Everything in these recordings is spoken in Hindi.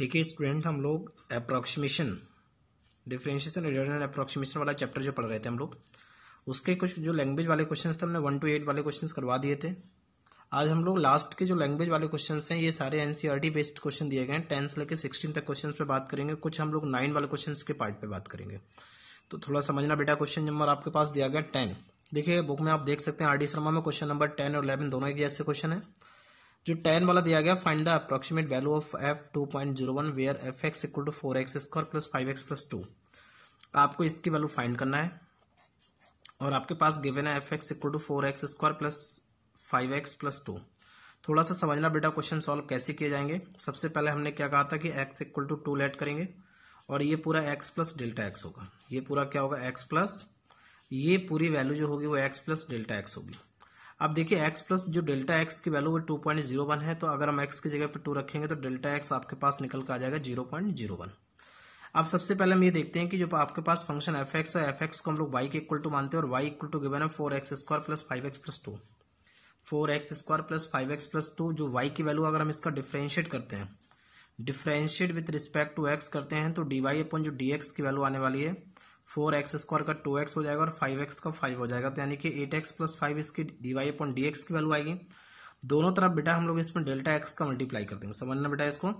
देखिए स्टूडेंट हम लोग अप्रोक्सीमेशन डिफ्रेंशिएशन रिलेशन अप्रोक्सीमेशन वाला चैप्टर जो पढ़ रहे थे हम लोग उसके कुछ जो लैंग्वेज वाले क्वेश्चन थे हमने वन टू एट वाले क्वेश्चन करवा दिए थे आज हम लोग लास्ट के जो लैंग्वेज वाले क्वेश्चन हैं ये सारे एनसीईआरटी बेस्ड क्वेश्चन दिए गए हैं टेंथ से लेकर सिक्सटीन तक क्वेश्चन पर बात करेंगे कुछ हम लोग नाइन वाले क्वेश्चन के पार्ट पर बात करेंगे तो थोड़ा समझना बेटा क्वेश्चन नंबर आपके पास दिया गया टेन देखिए बुक में आप देख सकते हैं आर डी शर्मा में क्वेश्चन नंबर टेन और इलेवन दोनों एक जैसे क्वेश्चन है जो टेन वाला दिया गया find the approximate value of F two point zero one where F X equal to four X square plus five X plus two आपको इसकी वैल्यू फाइंड करना है और आपके पास गिवन है F X equal to four X square plus five X plus two थोड़ा सा समझना बेटा क्वेश्चन सॉल्व कैसे किए जाएंगे सबसे पहले हमने क्या कहा था कि X equal to two let करेंगे और ये पूरा एक्स प्लस डेल्टा एक्स होगा ये पूरा क्या होगा एक्स प्लस ये पूरी वैल्यू जो होगी वो एक्स प्लस डेल्टा एक्स होगी अब देखिए x प्लस जो डेल्टा एक्स की वैल्यू वो टू पॉइंट जीरो वन है तो अगर हम x की जगह पे टू रखेंगे तो डेल्टा एक्स आपके पास निकल कर आ जाएगा जीरो पॉइंट जीरो वन अब सबसे पहले हम ये देखते हैं कि जो आपके पास फंक्शन एफ एक्स है एफ एक्स को हम लोग वाई के इक्वल टू मानते हैं और वाई इक्वल टू गिवन है four X square plus five X plus two four X square plus five X plus two जो वाई की वैल्यू अगर हम इसका डिफ्रेंशिएट करते हैं differentiate with respect to X करते हैं तो डी वाई अपन जो डी एक्स की वैल्यू आने वाली है फोर एक्स स्क्वायर का टू एक्स हो जाएगा और फाइव एक्स का फाइव हो जाएगा तो यानी कि एट एक्स प्लस फाइव इसकी D Y upon D x की वैल्यू आएगी दोनों तरफ बेटा हम लोग इसमें डेल्टा एक्स का मल्टीप्लाई कर देंगे समझना बेटा इसको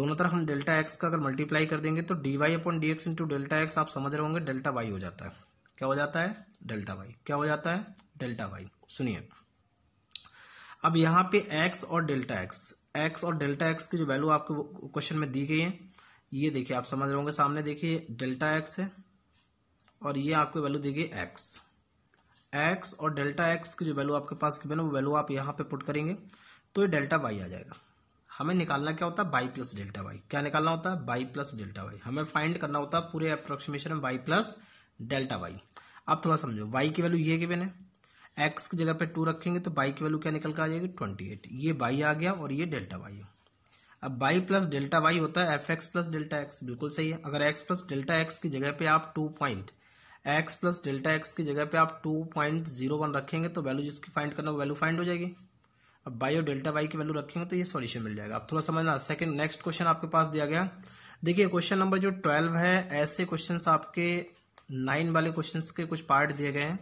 दोनों तरफ हम डेल्टा एक्स का अगर मल्टीप्लाई कर देंगे तो D Y upon D X into delta X आप समझ रहे होंगे डेल्टा वाई हो जाता है क्या हो जाता है डेल्टा वाई क्या हो जाता है डेल्टा वाई सुनिए अब यहाँ पे एक्स और डेल्टा एक्स एक्स और डेल्टा एक्स की जो वैल्यू आपको क्वेश्चन में दी गई है ये देखिए आप समझ रहे होंगे सामने देखिए डेल्टा एक्स है और ये आपको वैल्यू देगी एक्स एक्स और डेल्टा एक्स की जो वैल्यू आपके पास की है वो वैल्यू आप यहाँ पे पुट करेंगे तो ये डेल्टा वाई आ जाएगा हमें निकालना क्या होता है बाई प्लस डेल्टा वाई क्या निकालना होता है बाई प्लस डेल्टा वाई हमें फाइंड करना होता है पूरे अप्रोक्सीमेशन में बाई प्लस डेल्टा वाई अब थोड़ा समझो वाई की वैल्यू ये गिवन है एक्स की जगह पे टू रखेंगे तो बाई की वैल्यू क्या निकल कर आ जाएगी ट्वेंटी एट ये बाई आ गया और ये डेल्टा वाई अब बाई प्लस डेल्टा वाई होता है F x plus delta X बिल्कुल सही है अगर एक्स प्लस डेल्टा एक्स की जगह पे आप two point X plus delta x की जगह पे आप टू पॉइंट जीरो वन रखेंगे तो वैल्यू जिसकी फाइंड करना वो वैल्यू फाइंड हो जाएगी अब बाई और डेल्टा वाई की वैल्यू रखेंगे तो ये सॉल्यूशन मिल जाएगा आप थोड़ा समझना सेकंड नेक्स्ट क्वेश्चन आपके पास दिया गया देखिए क्वेश्चन नंबर जो ट्वेल्व है ऐसे क्वेश्चन आपके नाइन वाले क्वेश्चन के कुछ पार्ट दिए गए हैं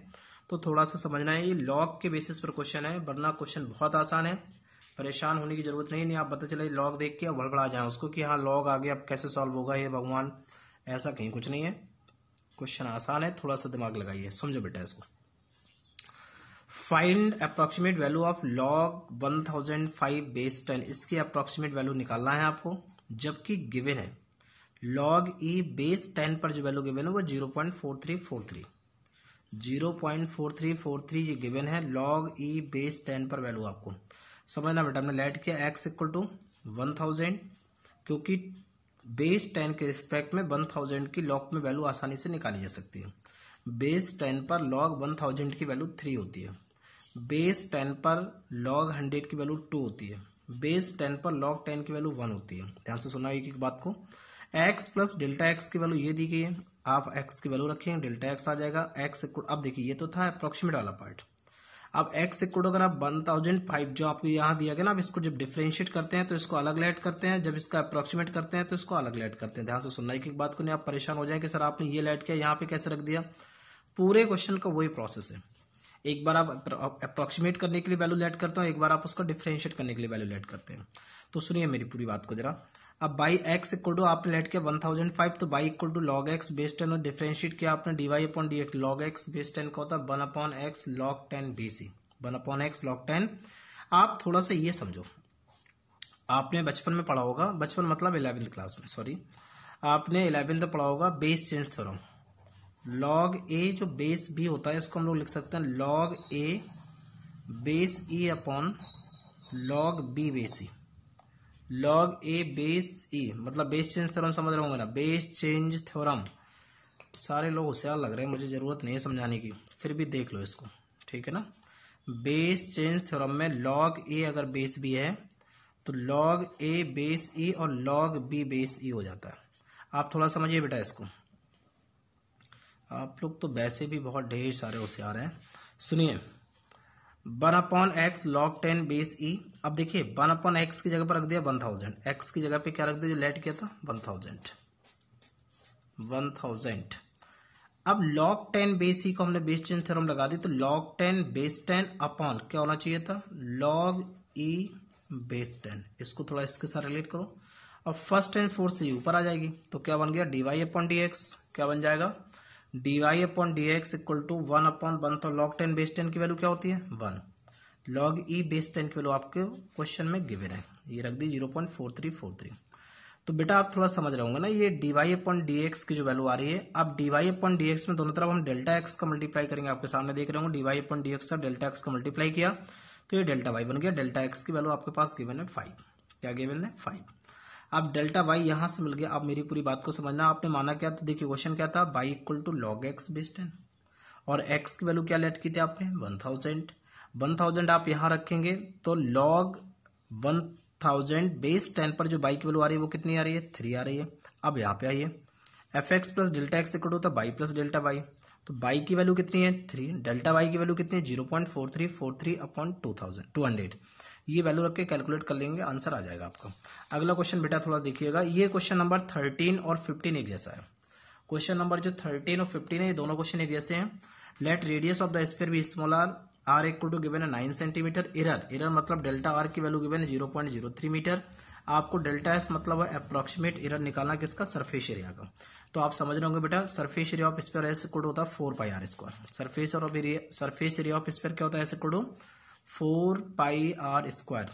तो थोड़ा सा समझना है ये लॉग के बेसिस पर क्वेश्चन है वरना क्वेश्चन बहुत आसान है परेशान होने की जरूरत नहीं नहीं आप पता चले लॉग देख के आप भड़बड़ा जाए उसको कि हाँ लॉग आगे अब कैसे सॉल्व होगा ये भगवान ऐसा कहीं कुछ नहीं है क्वेश्चन आसान है थोड़ा सा दिमाग लगाइए समझो बेटा इसको find approximate value of log one thousand five base ten इसकी अप्रोक्सीमेट वैल्यू निकालना है आपको जबकि गिवन है लॉग ई बेस टेन पर जो वैल्यू गिवन है वो zero point four three four three zero point four three four three ये गिवन है लॉग ई बेस टेन पर वैल्यू आपको समझना बेटा हमने लेट किया X equal to one thousand क्योंकि बेस टेन के रिस्पेक्ट में वन थाउजेंड की लॉक में वैल्यू आसानी से निकाली जा सकती है बेस टेन पर लॉग वन थाउजेंड की वैल्यू थ्री होती है बेस टेन पर लॉग हंड्रेड की वैल्यू टू होती है बेस टेन पर लॉग टेन की वैल्यू वन होती है ध्यान से सुना एक एक बात को एक्स प्लस डेल्टा एक्स की वैल्यू ये दी गई है आप एक्स की वैल्यू रखिए डेल्टा एक्स आ जाएगा एक्स अब देखिए ये तो था अप्रोक्सीमेट वाला पार्ट अब एक्स इक्वल टू अगर आप वन थाउजेंड फाइव जो आपको यहाँ दिया गया ना आप इसको जब डिफ्रेंशिएट करते हैं तो इसको अलग लेट करते हैं जब इसका अप्रोक्सीमेट करते हैं तो इसको अलग लेट करते हैं ध्यान से सुनना एक एक बात को नहीं आप परेशान हो जाए कि सर आपने ये लेट किया यहाँ पे कैसे रख दिया पूरे क्वेश्चन का वही प्रोसेस है एक बार आप अप्रोक्सीमेट करने के लिए वैल्यू लेट करते हो एक बार आप उसको डिफ्रेंशिएट करने के लिए वैल्यू लेट करते हैं तो सुनिए मेरी पूरी बात को जरा अब बाई एक्स इक्वल टू आपने लेट किया वन थाउजेंड फाइव तो y equal to log x base ten और डिफ्रेंशिएट किया आपने d y upon D x log x base ten का होता है one upon x log ten b c one upon x log ten आप थोड़ा सा ये समझो आपने बचपन में पढ़ा होगा बचपन मतलब इलेवेंथ क्लास में सॉरी आपने इलेवेंथ पढ़ा होगा base change theorem log a जो बेस बी होता है इसको हम लोग लिख सकते हैं log a base e upon log b base e log a base a मतलब बेस चेंज थ्योरम समझ रहे होंगे ना बेस चेंज थ्योरम सारे लोग होशियार लग रहे हैं मुझे ज़रूरत नहीं है समझाने की फिर भी देख लो इसको ठीक है ना बेस चेंज थ्योरम में लॉग ए अगर बेस बी है तो लॉग ए बेस ई और लॉग बी बेस ई हो जाता है आप थोड़ा समझिए बेटा इसको आप लोग तो वैसे भी बहुत ढेर सारे होशियार हैं सुनिए one upon x log ten base e अब देखिए वन अपॉन एक्स की जगह पर रख दिया वन थाउजेंड एक्स की जगह पे क्या रख दिया लेट किया था वन थाउजेंड वन थाउजेंड अब लॉग टेन बेस ई को हमने बेस टेन थ्योरम लगा दी तो log ten base ten upon क्या होना चाहिए था लॉग ई बेस टेन इसको थोड़ा इसके साथ रिलेट करो अब फर्स्ट एंड फोर्थ से ऊपर आ जाएगी तो क्या बन गया डीवाई अपॉन डी एक्स क्या बन जाएगा d Y upon D x equal to one upon one तो लॉग टेन बेस टेन की वैल्यू क्या होती है वन लॉग ई बेस टेन की वैल्यू आपके क्वेश्चन में गिवन है ये रख दी zero point four three four three तो बेटा आप थोड़ा समझ रहे होंगे ना ये d Y upon D x की जो वैल्यू आ रही है अब d Y upon D x में दोनों तरफ हम डेल्टा एक्स का मल्टीप्लाई करेंगे आपके सामने देख रहे होंगे d Y upon D x का डेल्टा एक्स का मल्टीप्लाई किया तो ये डेल्टा वाई बन गया डेल्टा एक्स की वैल्यू आपके पास गिवन है फाइव क्या गिवन है फाइव अब डेल्टा वाई यहाँ से मिल गया अब मेरी पूरी बात को समझना आपने माना क्या था देखिए क्वेश्चन क्या था y equal to log x base ten और एक्स की वैल्यू क्या लेट की थी आपने वन थाउजेंड वन थाउजेंड आप यहाँ रखेंगे तो log one thousand base ten पर जो बाई की वैल्यू आ रही है वो कितनी आ रही है थ्री आ रही है अब यहाँ पे आइए f x plus delta x equal to था बाई प्लस डेल्टा वाई तो बाई तो की वैल्यू कितनी है थ्री डेल्टा वाई की वैल्यू कितनी है zero point four three four three upon two thousand two hundred ये वैल्यू रख के कैलकुलेट कर लेंगे आंसर आ जाएगा आपका अगला क्वेश्चन बेटा थोड़ा देखिएगा ये क्वेश्चन नंबर थर्टीन और फिफ्टीन एक जैसा है क्वेश्चन नंबर जो थर्टीन और फिफ्टीन है ये दोनों क्वेश्चन एक जैसे हैं let radius of the sphere भी small r r equal to given है नाइन सेंटीमीटर इरर इरर मतलब डेल्टा आर की वैल्यू गिवन है zero point zero three metre आपको डेल्टा एस मतलब अप्रोक्सीमेट इरर निकालना किसका सरफेस एरिया का तो आप समझ रहे होंगे बेटा surface area of sphere s equal होता है four pi r square surface और सरफेस एरिया ऑफ स्पेयर क्या होता है s equal to four pi r square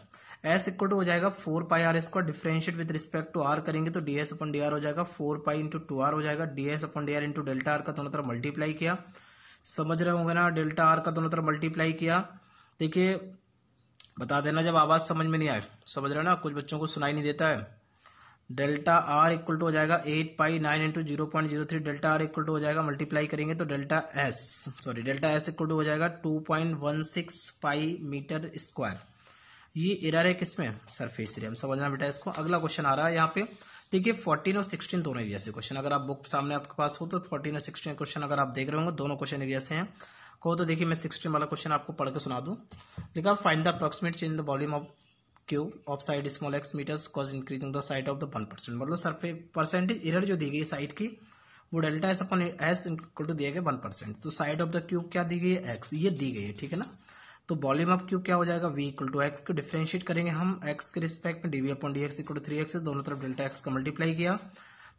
s equal to हो जाएगा four pi r square differentiate with respect to r करेंगे तो d s upon d r हो जाएगा four pi into two r हो जाएगा d s upon d r into delta are का दोनों तरफ मल्टीप्लाई किया समझ रहे होंगे ना डेल्टा आर का दोनों तरफ मल्टीप्लाई किया देखिए बता देना जब आवाज़ समझ में नहीं आए समझ रहे ना कुछ बच्चों को सुनाई नहीं देता है डेल्टा आर इक्वल टू हो जाएगा eight pi nine into zero point zero three delta r equal to हो जाएगा मल्टीप्लाई करेंगे तो delta s sorry delta s equal to हो जाएगा two point one six pi metre square ये एरर है किसमें सरफेस एरिया हम समझना बेटा इसको अगला क्वेश्चन आ रहा है यहाँ पे देखिए फोर्टीन और सिक्सटीन दोनों एरिया से क्वेश्चन अगर आप बुक सामने आपके पास हो तो फोर्टीन और सिक्सटीन क्वेश्चन अगर आप देख रहे होंगे दोनों क्वेश्चन एरिया से हैं कहो तो देखिए मैं सिक्सटीन वाला क्वेश्चन आपको पढ़ के सुना दूँ देखा find the approximate change the volume of cube of side small x metres cause increasing the side of the one percent मतलब सरफे परसेंटेज एरर जो दी गई साइड की वो delta s upon s equal to दिया गया वन परसेंट तो साइड ऑफ द क्यूब क्या दी गई है एक्स ये दी गई है ठीक है ना तो वॉल्यूम ऑफ क्यूब क्या हो जाएगा वी इक्वल टू एक्स को डिफ्रेंशिएट करेंगे हम एक्स के रिस्पेक्ट में d v upon D x equal to three x दोनों तरफ डेल्टा एक्स का मल्टीप्लाई किया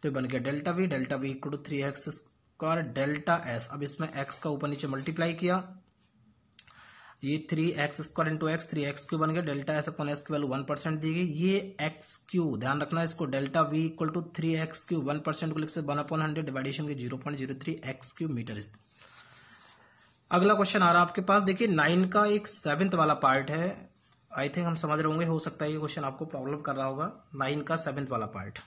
तो बन गया delta v delta v equal to three x square delta s अब इसमें एक्स का ऊपर नीचे मल्टीप्लाई किया ये three x square into x three x cube बन गया डेल्टा एस अपन एस की वैल्यू वन परसेंट दी गई ये एक्स क्यू ध्यान रखना इसको delta v equal to three x cube one percent को लिख से वन अपॉन हंड्रेड डिवाइडेशन के zero point zero three x cube metre अगला क्वेश्चन आ रहा है आपके पास देखिए नाइन का एक सेवंथ वाला पार्ट है आई थिंक हम समझ रहे होंगे हो सकता है ये क्वेश्चन आपको प्रॉब्लम कर रहा होगा नाइन का सेवंथ वाला पार्ट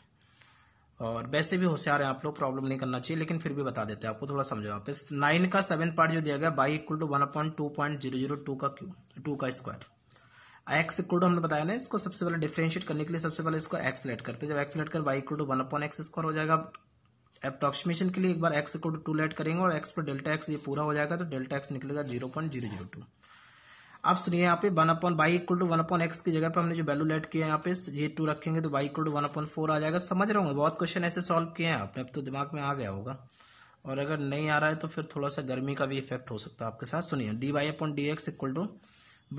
और वैसे भी होशियार है आप लोग प्रॉब्लम नहीं करना चाहिए लेकिन फिर भी बता देते हैं आपको थोड़ा समझो आप इस नाइन का सेवन पार्ट जो दिया गया y equal to one upon two point zero zero two का क्यू टू का स्क्वायर एक्स इक्वल टू हमने बताया ना इसको सबसे पहले डिफ्रेंशिएट करने के लिए सबसे पहले इसको एक्स लेट करते हैं जब एक्स लेट कर y equal to one upon x square हो जाएगा अप्रोक्सीमेशन के लिए एक बार x equal to two let करेंगे और एक्स पर डेल्टा एक्स ये पूरा हो जाएगा तो डेल्टा एक्स निकलेगा zero point zero zero two अब सुनिए यहाँ पे one upon y equal to one upon x की जगह पे हमने जो वैल्यू लेट किया है यहाँ पे ये टू रखेंगे तो y equal to one upon four आ जाएगा समझ रहा हूँ बहुत क्वेश्चन ऐसे सॉल्व किए हैं आपने अब तो दिमाग में आ गया होगा और अगर नहीं आ रहा है तो फिर थोड़ा सा गर्मी का भी इफेक्ट हो सकता है आपके साथ सुनिए d Y upon D x equal to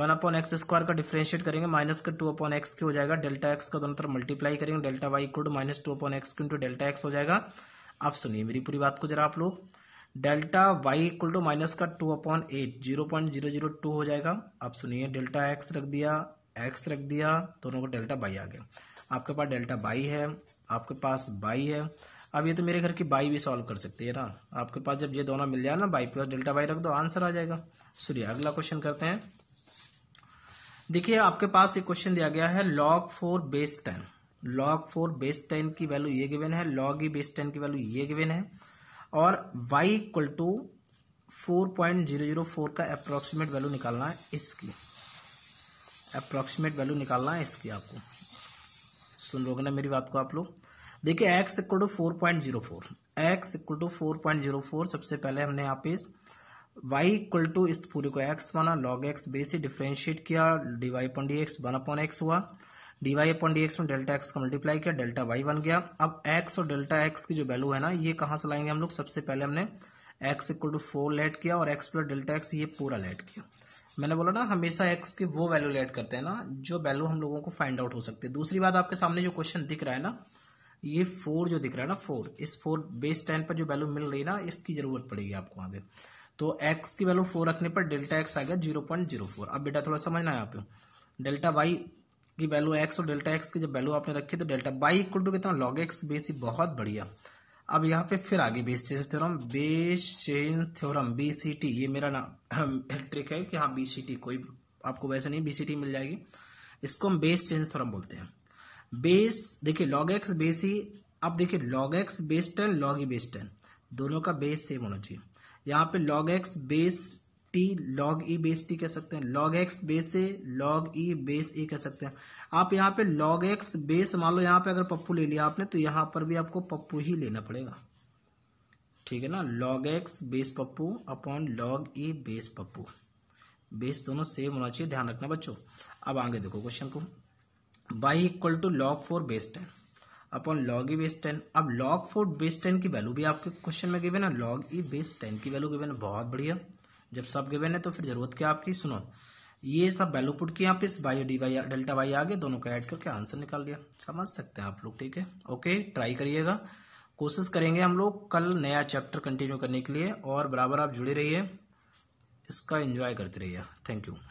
one upon x square का डिफ्रेंशिएट करेंगे माइनस का टू अपॉन एक्स की हो जाएगा डेल्टा एक्स का दोनों तरफ मल्टीप्लाई करेंगे delta y equal to minus two upon x into delta x हो जाएगा आप सुनिए मेरी पूरी बात को जरा आप लोग delta y equal to minus का two upon eight zero point zero zero two हो जाएगा आप सुनिए डेल्टा एक्स रख दिया एक्स रख दिया दोनों को डेल्टा बाई आ गया आपके पास डेल्टा बाई है आपके पास बाई है अब ये तो मेरे घर की बाई भी सॉल्व कर सकती है ना आपके पास जब ये दोनों मिल जाए ना बाई प्लस डेल्टा बाई रख दो आंसर आ जाएगा सूर्य अगला क्वेश्चन करते हैं देखिए आपके पास एक क्वेश्चन दिया गया है log four base ten log four base ten की वैल्यू ये गिवेन है लॉग ई बेस टेन की वैल्यू ये गिवेन है और y equal to four point zero zero four का अप्रोक्सीमेट वैल्यू निकालना है इसकी अप्रोक्सीमेट वैल्यू निकालना है इसकी आपको सुन लोगे ना मेरी बात को आप लोग देखिए x equal to four point zero four x equal to four point zero four सबसे पहले हमने यहाँ पे इस y इक्वल टू इस पूरे को x माना log x बेसिक डिफ्रेंशिएट किया dy point d x one upon x हुआ d Y upon D x में डेल्टा एक्स का मल्टीप्लाई किया डेल्टा वाई बन गया अब एक्स और डेल्टा एक्स की जो वैल्यू है ना ये कहाँ से लाएंगे हम लोग सबसे पहले हमने x equal to four let किया और एक्स प्लस डेल्टा एक्स ये पूरा लेट किया मैंने बोला ना हमेशा एक्स के वो वैल्यू लेट करते हैं ना जो वैल्यू हम लोगों को फाइंड आउट हो सकती है दूसरी बात आपके सामने जो क्वेश्चन दिख रहा है ना ये फोर जो दिख रहा है ना फोर इस फोर बेस टेन पर जो वैल्यू मिल रही है ना इसकी जरूरत पड़ेगी आपको आगे तो एक्स की वैल्यू फोर रखने पर डेल्टा एक्स आ गया जीरो पॉइंट जीरो फोर अब बेटा थोड़ा समझना है आप पे डेल्टा वाई की वैल्यू एक्स और डेल्टा एक्स की जब वैल्यू आपने रखी तो डेल्टा बाई इक्वल टू कितना लॉग एक्स बेस ही बहुत बढ़िया अब यहाँ पे फिर आगे base change theorem base change theorem b c t ये मेरा नाम ट्रिक है कि हाँ बी सी टी कोई आपको वैसे नहीं बी सी टी मिल जाएगी इसको हम बेस चेंज थ्योरम बोलते हैं बेस देखिए लॉग एक्स बेस ही अब देखिए log x base ten log ई बेस टेन दोनों का बेस सेम होना चाहिए यहाँ पे log x base t log ई बेस टी कह सकते हैं log x base a log E base a कह सकते हैं आप यहाँ पे लॉग एक्स बेस मान लो यहाँ पे अगर पप्पू ले लिया आपने तो यहाँ पर भी आपको पप्पू ही लेना पड़ेगा ठीक है ना लॉग एक्स बेस पप्पू अपॉन लॉग ई बेस पप्पू बेस दोनों सेम होना चाहिए ध्यान रखना बच्चों अब आगे देखो क्वेश्चन को y equal to log four base ten upon log E base ten अब लॉग फोर बेस टेन की वैल्यू भी आपके क्वेश्चन में गिवन है लॉग ई बेस टेन की वैल्यू गिवन है बहुत बढ़िया जब सब गिवन है तो फिर जरूरत क्या आपकी सुनो ये सब वैल्यू पुट किया आप इस y d y delta y आगे दोनों को ऐड करके आंसर निकाल दिया समझ सकते हैं आप लोग ठीक है ओके ट्राई करिएगा कोशिश करेंगे हम लोग कल नया चैप्टर कंटिन्यू करने के लिए और बराबर आप जुड़े रहिए इसका एंजॉय करते रहिए थैंक यू